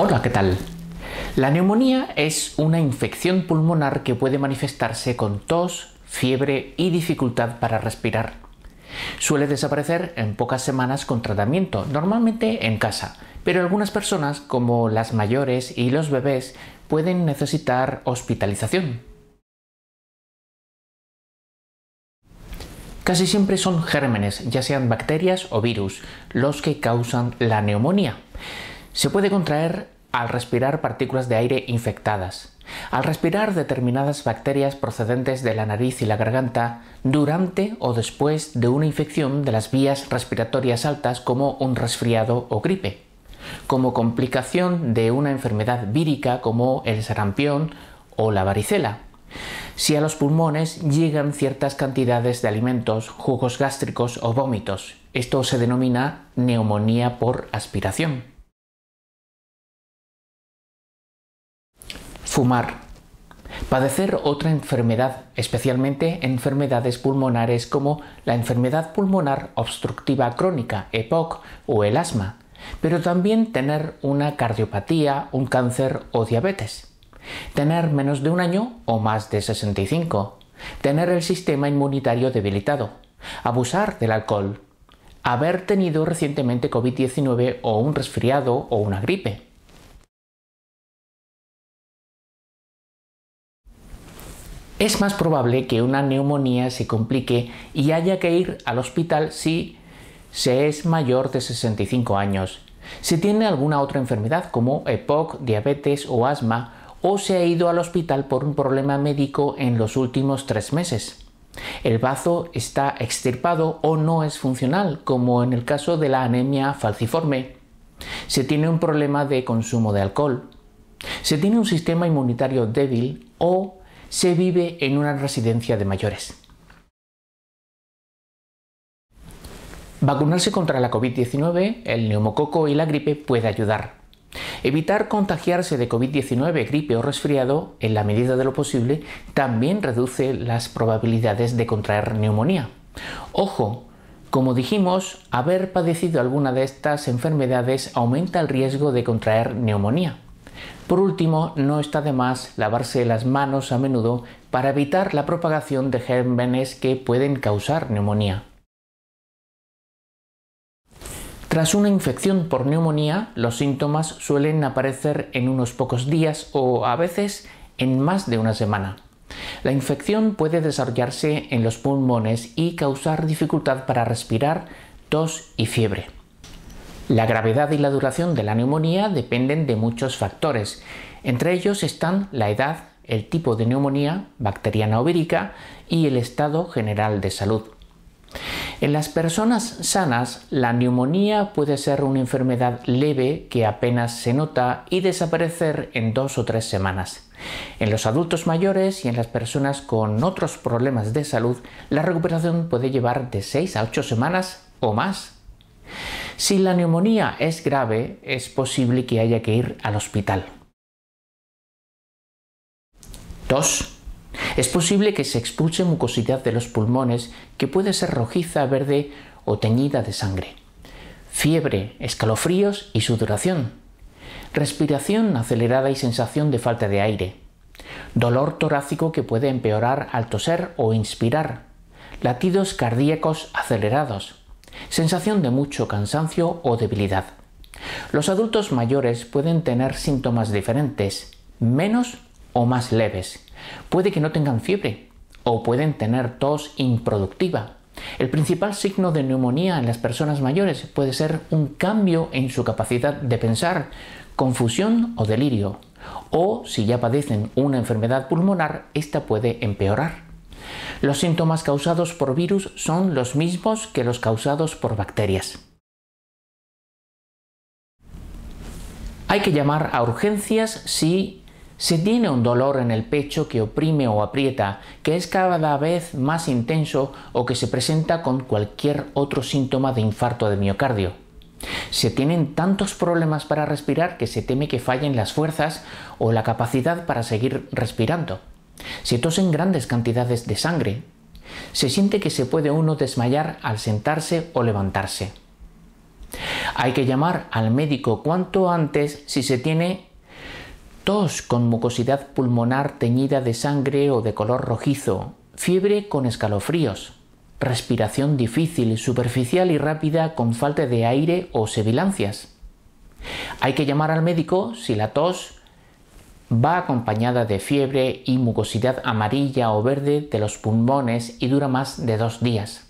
Hola, ¿qué tal? La neumonía es una infección pulmonar que puede manifestarse con tos, fiebre y dificultad para respirar. Suele desaparecer en pocas semanas con tratamiento, normalmente en casa, pero algunas personas, como las mayores y los bebés, pueden necesitar hospitalización. Casi siempre son gérmenes, ya sean bacterias o virus, los que causan la neumonía. Se puede contraer al respirar partículas de aire infectadas, al respirar determinadas bacterias procedentes de la nariz y la garganta durante o después de una infección de las vías respiratorias altas como un resfriado o gripe, como complicación de una enfermedad vírica como el sarampión o la varicela. Si a los pulmones llegan ciertas cantidades de alimentos, jugos gástricos o vómitos, esto se denomina neumonía por aspiración. fumar, padecer otra enfermedad, especialmente enfermedades pulmonares como la enfermedad pulmonar obstructiva crónica, EPOC, o el asma, pero también tener una cardiopatía, un cáncer o diabetes, tener menos de un año o más de 65, tener el sistema inmunitario debilitado, abusar del alcohol, haber tenido recientemente COVID-19 o un resfriado o una gripe es más probable que una neumonía se complique y haya que ir al hospital si se es mayor de 65 años, si tiene alguna otra enfermedad como EPOC, diabetes o asma, o se ha ido al hospital por un problema médico en los últimos tres meses. El bazo está extirpado o no es funcional, como en el caso de la anemia falciforme. Se tiene un problema de consumo de alcohol. Se tiene un sistema inmunitario débil o se vive en una residencia de mayores. Vacunarse contra la COVID-19, el neumococo y la gripe puede ayudar. Evitar contagiarse de COVID-19, gripe o resfriado, en la medida de lo posible, también reduce las probabilidades de contraer neumonía. Ojo, como dijimos, haber padecido alguna de estas enfermedades aumenta el riesgo de contraer neumonía. Por último, no está de más lavarse las manos a menudo para evitar la propagación de gérmenes que pueden causar neumonía. Tras una infección por neumonía, los síntomas suelen aparecer en unos pocos días o a veces en más de una semana. La infección puede desarrollarse en los pulmones y causar dificultad para respirar, tos y fiebre. La gravedad y la duración de la neumonía dependen de muchos factores. Entre ellos están la edad, el tipo de neumonía bacteriana o vírica y el estado general de salud. En las personas sanas, la neumonía puede ser una enfermedad leve que apenas se nota y desaparecer en dos o tres semanas. En los adultos mayores y en las personas con otros problemas de salud, la recuperación puede llevar de 6 a 8 semanas o más. Si la neumonía es grave, es posible que haya que ir al hospital. 2. Es posible que se expulse mucosidad de los pulmones que puede ser rojiza, verde o teñida de sangre. Fiebre, escalofríos y sudoración. Respiración acelerada y sensación de falta de aire. Dolor torácico que puede empeorar al toser o inspirar. Latidos cardíacos acelerados sensación de mucho cansancio o debilidad. Los adultos mayores pueden tener síntomas diferentes, menos o más leves. Puede que no tengan fiebre o pueden tener tos improductiva. El principal signo de neumonía en las personas mayores puede ser un cambio en su capacidad de pensar, confusión o delirio. O si ya padecen una enfermedad pulmonar, esta puede empeorar. Los síntomas causados por virus son los mismos que los causados por bacterias. Hay que llamar a urgencias si se tiene un dolor en el pecho que oprime o aprieta, que es cada vez más intenso o que se presenta con cualquier otro síntoma de infarto de miocardio. Se tienen tantos problemas para respirar que se teme que fallen las fuerzas o la capacidad para seguir respirando. Si tosen grandes cantidades de sangre. Se siente que se puede uno desmayar al sentarse o levantarse. Hay que llamar al médico cuanto antes si se tiene tos con mucosidad pulmonar teñida de sangre o de color rojizo, fiebre con escalofríos, respiración difícil, superficial y rápida con falta de aire o sibilancias. Hay que llamar al médico si la tos Va acompañada de fiebre y mucosidad amarilla o verde de los pulmones y dura más de dos días.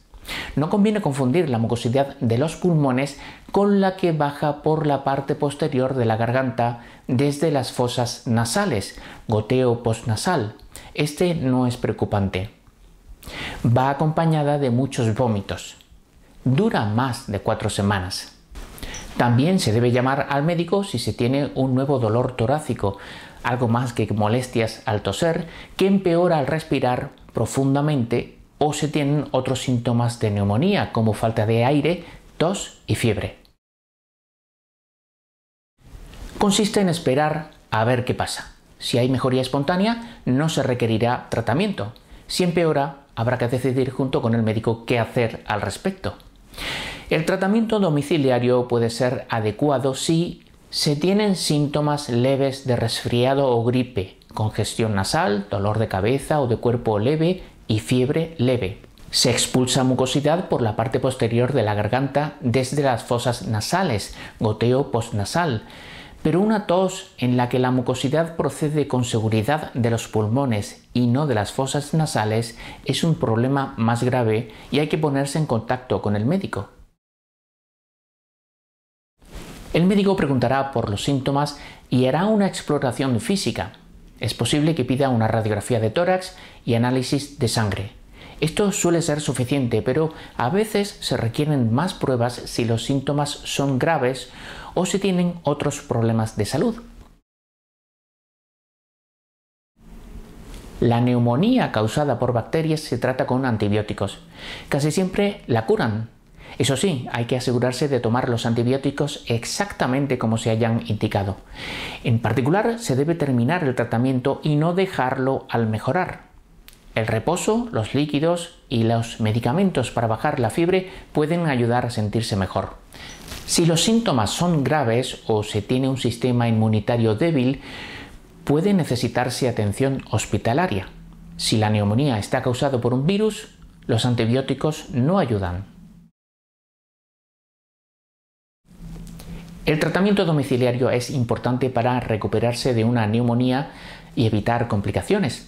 No conviene confundir la mucosidad de los pulmones con la que baja por la parte posterior de la garganta desde las fosas nasales, goteo postnasal. Este no es preocupante. Va acompañada de muchos vómitos. Dura más de cuatro semanas. También se debe llamar al médico si se tiene un nuevo dolor torácico, algo más que molestias al toser, que empeora al respirar profundamente o se tienen otros síntomas de neumonía como falta de aire, tos y fiebre. Consiste en esperar a ver qué pasa. Si hay mejoría espontánea, no se requerirá tratamiento. Si empeora, habrá que decidir junto con el médico qué hacer al respecto. El tratamiento domiciliario puede ser adecuado si se tienen síntomas leves de resfriado o gripe, congestión nasal, dolor de cabeza o de cuerpo leve y fiebre leve. Se expulsa mucosidad por la parte posterior de la garganta desde las fosas nasales, goteo postnasal, pero una tos en la que la mucosidad procede con seguridad de los pulmones y no de las fosas nasales es un problema más grave y hay que ponerse en contacto con el médico. El médico preguntará por los síntomas y hará una exploración física. Es posible que pida una radiografía de tórax y análisis de sangre. Esto suele ser suficiente, pero a veces se requieren más pruebas si los síntomas son graves o si tienen otros problemas de salud. La neumonía causada por bacterias se trata con antibióticos. Casi siempre la curan, eso sí, hay que asegurarse de tomar los antibióticos exactamente como se hayan indicado. En particular, se debe terminar el tratamiento y no dejarlo al mejorar. El reposo, los líquidos y los medicamentos para bajar la fiebre pueden ayudar a sentirse mejor. Si los síntomas son graves o se tiene un sistema inmunitario débil, puede necesitarse atención hospitalaria. Si la neumonía está causada por un virus, los antibióticos no ayudan. El tratamiento domiciliario es importante para recuperarse de una neumonía y evitar complicaciones.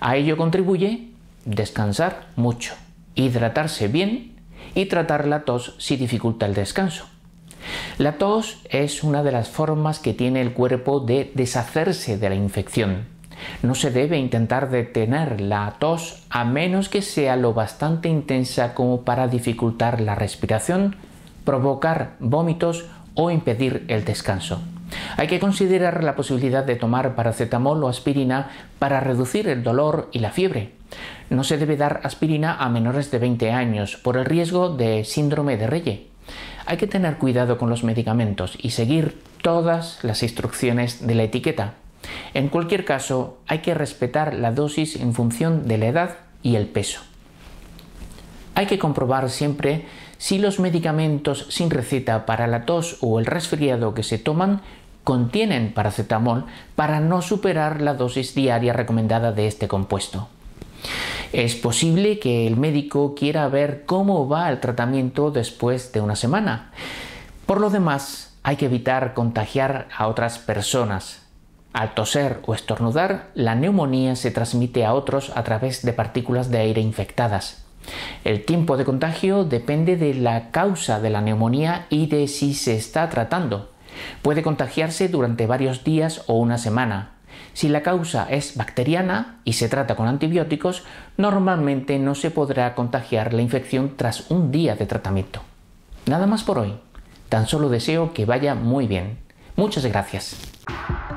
A ello contribuye descansar mucho, hidratarse bien y tratar la tos si dificulta el descanso. La tos es una de las formas que tiene el cuerpo de deshacerse de la infección. No se debe intentar detener la tos a menos que sea lo bastante intensa como para dificultar la respiración, provocar vómitos o impedir el descanso. Hay que considerar la posibilidad de tomar paracetamol o aspirina para reducir el dolor y la fiebre. No se debe dar aspirina a menores de 20 años por el riesgo de síndrome de Reye. Hay que tener cuidado con los medicamentos y seguir todas las instrucciones de la etiqueta. En cualquier caso, hay que respetar la dosis en función de la edad y el peso. Hay que comprobar siempre si los medicamentos sin receta para la tos o el resfriado que se toman contienen paracetamol para no superar la dosis diaria recomendada de este compuesto. Es posible que el médico quiera ver cómo va el tratamiento después de una semana. Por lo demás, hay que evitar contagiar a otras personas. Al toser o estornudar, la neumonía se transmite a otros a través de partículas de aire infectadas. El tiempo de contagio depende de la causa de la neumonía y de si se está tratando. Puede contagiarse durante varios días o una semana. Si la causa es bacteriana y se trata con antibióticos, normalmente no se podrá contagiar la infección tras un día de tratamiento. Nada más por hoy. Tan solo deseo que vaya muy bien. Muchas gracias.